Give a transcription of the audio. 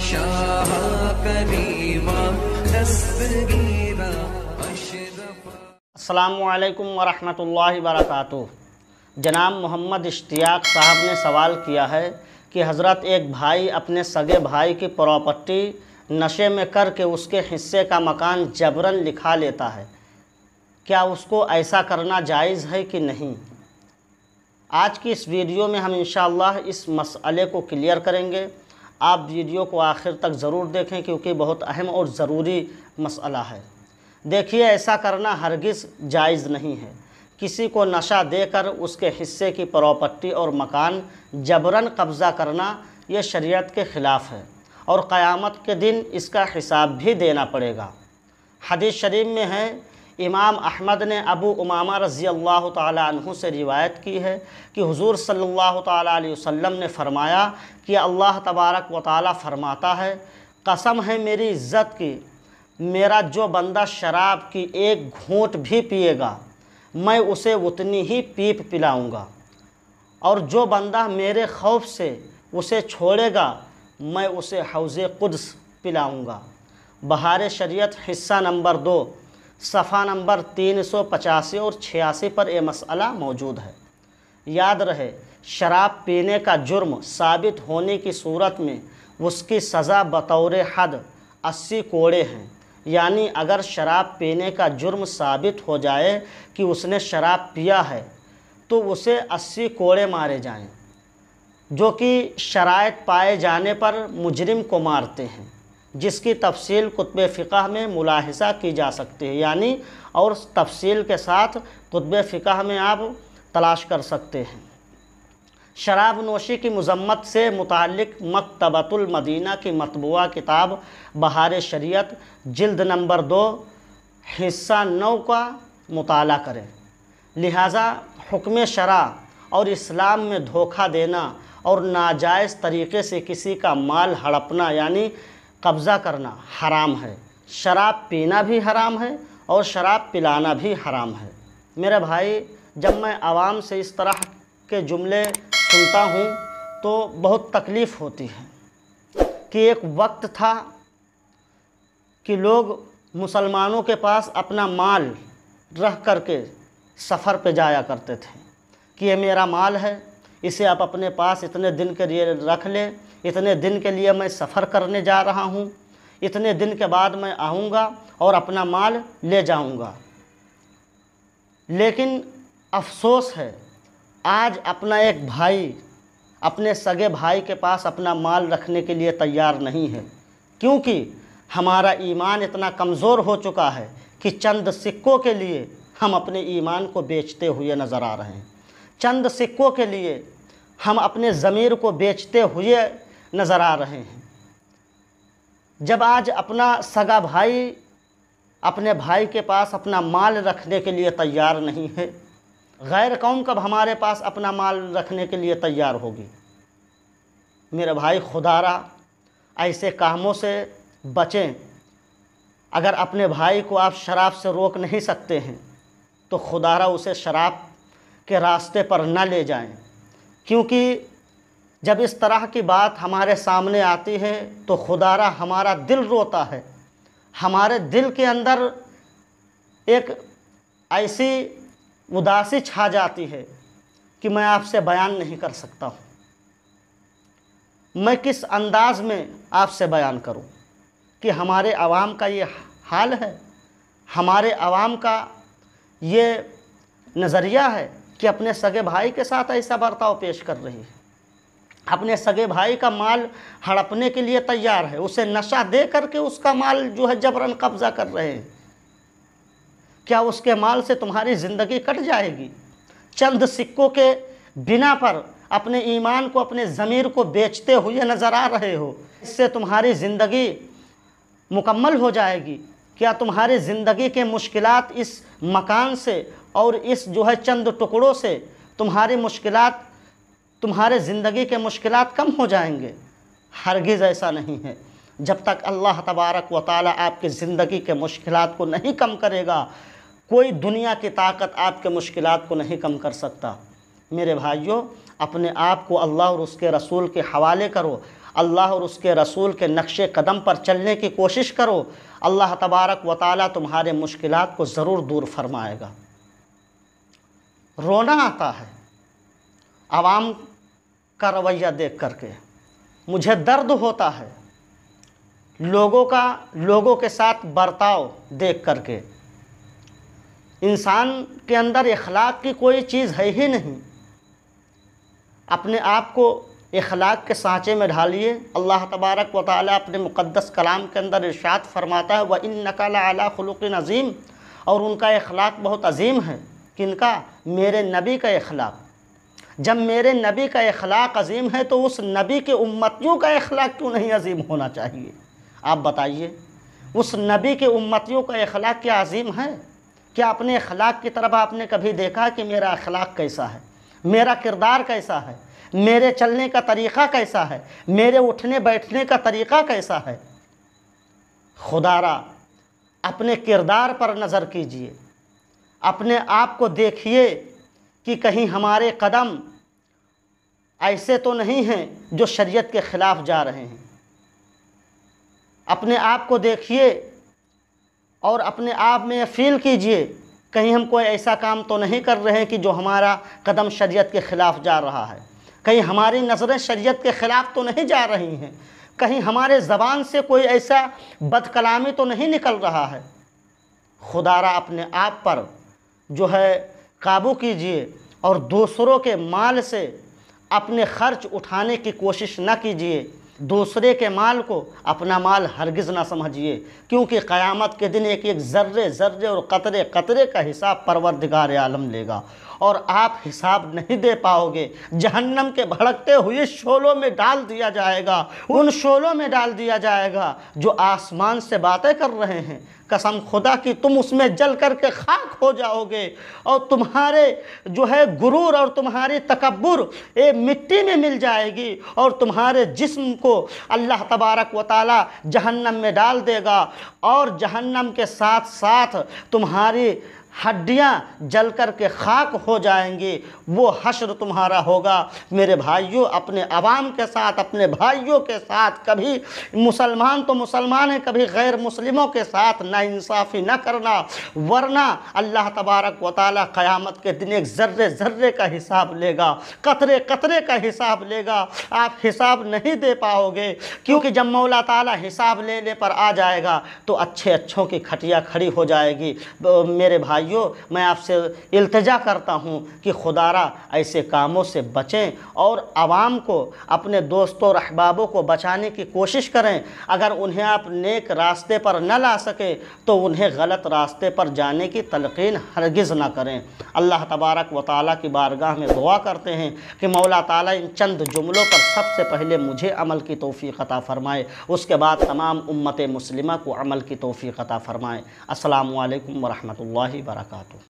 शाह करीमा वरक जनाब मोहम्मद इश्तियाक साहब ने सवाल किया है कि हज़रत एक भाई अपने सगे भाई की प्रॉपर्टी नशे में करके उसके हिस्से का मकान जबरन लिखा लेता है क्या उसको ऐसा करना जायज़ है कि नहीं आज की इस वीडियो में हम इन इस मसले को क्लियर करेंगे आप वीडियो को आखिर तक ज़रूर देखें क्योंकि बहुत अहम और ज़रूरी मसला है देखिए ऐसा करना हरगिज़ जायज़ नहीं है किसी को नशा देकर उसके हिस्से की प्रॉपर्टी और मकान जबरन कब्ज़ा करना यह शरीयत के ख़िलाफ़ है और क़यामत के दिन इसका हिसाब भी देना पड़ेगा हदीस शरीफ में है इमाम अहमद ने अबू उमामा रज़ी अल्लाह तु से रिवायत की है कि हुजूर सल्लल्लाहु अलैहि वसल्लम ने फ़रमाया कि अल्लाह तबारक व ताली फ़रमाता है कसम है मेरी इज़्ज़त की मेरा जो बंदा शराब की एक घूंट भी पिएगा मैं उसे उतनी ही पीप पिलाऊंगा और जो बंदा मेरे खौफ से उसे छोड़ेगा मैं उसे हौज़ क़ुद्स पिलाऊंगा बहार शरीयत हिस्सा नंबर दो सफ़ा नंबर तीन सौ पचासी और छियासी पर यह मसला मौजूद है याद रहे शराब पीने का जुर्म साबित होने की सूरत में उसकी सज़ा बतौर हद अस्सी कोड़े हैं यानी अगर शराब पीने का जुर्म साबित हो जाए कि उसने शराब पिया है तो उसे अस्सी कोड़े मारे जाएं, जो कि शराय पाए जाने पर मुजरिम को मारते हैं जिसकी तफसील कुतब फ़िका में मुलाहसा की जा सकती है यानी और तफसील के साथ कुतब फ़िका में आप तलाश कर सकते हैं शराब नोशी की मजम्मत से मुतक मकतबतुलमदीना की मतबूा किताब बहार शरीत जल्द नंबर दो हिस्सा नौ का मताल करें लिहाजा हुक्म शरा और इस्लाम में धोखा देना और नाजायज़ तरीके से किसी का माल हड़पना यानी कब्ज़ा करना हराम है शराब पीना भी हराम है और शराब पिलाना भी हराम है मेरे भाई जब मैं आवाम से इस तरह के जुमले सुनता हूँ तो बहुत तकलीफ़ होती है कि एक वक्त था कि लोग मुसलमानों के पास अपना माल रख करके सफ़र पे जाया करते थे कि ये मेरा माल है इसे आप अपने पास इतने दिन के लिए रख लें इतने दिन के लिए मैं सफ़र करने जा रहा हूँ इतने दिन के बाद मैं आऊँगा और अपना माल ले जाऊँगा लेकिन अफसोस है आज अपना एक भाई अपने सगे भाई के पास अपना माल रखने के लिए तैयार नहीं है क्योंकि हमारा ईमान इतना कमज़ोर हो चुका है कि चंद सिक्कों के लिए हम अपने ईमान को बेचते हुए नज़र आ रहे हैं चंद सिक्कों के लिए हम अपने ज़मीर को बेचते हुए नज़र आ रहे हैं जब आज अपना सगा भाई अपने भाई के पास अपना माल रखने के लिए तैयार नहीं है गैर कौम कब हमारे पास अपना माल रखने के लिए तैयार होगी मेरे भाई खुदारा ऐसे कामों से बचें अगर अपने भाई को आप शराब से रोक नहीं सकते हैं तो खुदारा उसे शराब के रास्ते पर ना ले जाएं क्योंकि जब इस तरह की बात हमारे सामने आती है तो खुदारा हमारा दिल रोता है हमारे दिल के अंदर एक ऐसी उदासी छा जाती है कि मैं आपसे बयान नहीं कर सकता हूँ मैं किस अंदाज में आपसे बयान करूँ कि हमारे आवाम का ये हाल है हमारे आवाम का ये नज़रिया है कि अपने सगे भाई के साथ ऐसा बर्ताव पेश कर रही है अपने सगे भाई का माल हड़पने के लिए तैयार है उसे नशा दे करके उसका माल जो है जबरन कब्जा कर रहे हैं क्या उसके माल से तुम्हारी ज़िंदगी कट जाएगी चंद सिक्कों के बिना पर अपने ईमान को अपने ज़मीर को बेचते हुए नज़र आ रहे हो इससे तुम्हारी ज़िंदगी मुकम्मल हो जाएगी क्या तुम्हारी ज़िंदगी के मुश्किलात इस मकान से और इस जो है चंद टुकड़ों से तुम्हारी मुश्किल तुम्हारे ज़िंदगी के मुश्किल कम हो जाएंगे हरगिज़ ऐसा नहीं है जब तक अल्लाह तबारक व ताली आपकी ज़िंदगी के मुश्किल को नहीं कम करेगा कोई दुनिया की ताकत आपके मुश्किल को नहीं कम कर सकता मेरे भाइयों अपने आप को अल्लाह और उसके रसूल के हवाले करो अल्लाह और उसके रसूल के नक्श कदम पर चलने की कोशिश करो अल्लाह तबारक व ताली तुम्हारे मुश्किल को ज़रूर दूर फरमाएगा रोना आता है आवाम का रवैया देख कर के मुझे दर्द होता है लोगों का लोगों के साथ बर्ताव देख कर के इंसान के अंदर अखलाक की कोई चीज़ है ही नहीं अपने आप को अखलाक के सांचे में ढालिए अल्लाह तबारक व ताली अपने मुक़दस कलाम के अंदर इर्शाद फरमाता है व इन नकल अला खलुक नज़ीम और उनका इखलाक बहुत अजीम है किनका मेरे नबी का अखलाक जब मेरे नबी का अखलाक अजीम है तो उस नबी के उम्मतियों का अखलाक क्यों नहीं अजीम होना चाहिए आप बताइए उस नबी के उम्मतियों का अखलाक क्या अजीम है क्या अपने अखलाक की तरफ आपने कभी देखा कि मेरा अखलाक कैसा है मेरा किरदार कैसा है मेरे चलने का तरीक़ा कैसा है मेरे उठने बैठने का तरीक़ा कैसा है खुदारा अपने किरदार पर नज़र कीजिए अपने आप को देखिए कि कहीं हमारे कदम ऐसे तो नहीं हैं जो शरीयत के ख़िलाफ़ जा रहे हैं अपने आप को देखिए और अपने आप में फील कीजिए कहीं हम कोई ऐसा काम तो नहीं कर रहे हैं कि जो हमारा कदम शरीयत के ख़िलाफ़ जा रहा है कहीं हमारी नज़रें शरीयत के ख़िलाफ़ तो नहीं जा रही हैं कहीं हमारे ज़बान से कोई ऐसा बदकलामी तो नहीं निकल रहा है खुदारा अपने आप पर जो है काबू कीजिए और दूसरों के माल से अपने खर्च उठाने की कोशिश ना कीजिए दूसरे के माल को अपना माल हरगिज़ ना समझिए क्योंकि क़यामत के दिन एक एक ज़र्रे ज़र्रे और कतरे कतरे का हिसाब परवरदिगार आलम लेगा और आप हिसाब नहीं दे पाओगे जहन्नम के भड़कते हुए शोलों में डाल दिया जाएगा उन शोलों में डाल दिया जाएगा जो आसमान से बातें कर रहे हैं कसम खुदा की तुम उसमें जल करके खाक हो जाओगे और तुम्हारे जो है गुरूर और तुम्हारी तकबर ये मिट्टी में मिल जाएगी और तुम्हारे जिस्म को अल्लाह तबारक व ताली जहन्नम में डाल देगा और जहन्नम के साथ साथ तुम्हारी हड्डियाँ जल कर के खाक हो जाएंगी वो हश्र तुम्हारा होगा मेरे भाइयों अपने आवाम के साथ अपने भाइयों के साथ कभी मुसलमान तो मुसलमान है कभी गैर मुस्लिमों के साथ ना इंसाफ़ी करना वरना अल्लाह तबारक व ताली क़यामत के दिन एक ज़र्रे ज़र्रे का हिसाब लेगा कतरे कतरे का हिसाब लेगा आप हिसाब नहीं दे पाओगे क्योंकि जब मौला ताला हिसाब लेने पर आ जाएगा तो अच्छे अच्छों की खटिया खड़ी हो जाएगी मेरे भाई भाइयों मैं आपसे इल्तजा करता हूँ कि खुदारा ऐसे कामों से बचें और आवाम को अपने दोस्तों और अहबाबों को बचाने की कोशिश करें अगर उन्हें आप नेक रास्ते पर न ला सकें तो उन्हें गलत रास्ते पर जाने की तलकिन हरगिज़ ना करें अल्लाह तबारक व ताली की बारगाह में दुआ करते हैं कि मौला ताली इन चंद जुमलों पर सबसे पहले मुझे अमल की तोफ़ी अता फ़रमाए उसके बाद तमाम उम्मत मुस्लिमा को अमल की तोफ़ी अता फ़रमाए असल वरहमल वर्क वबरकू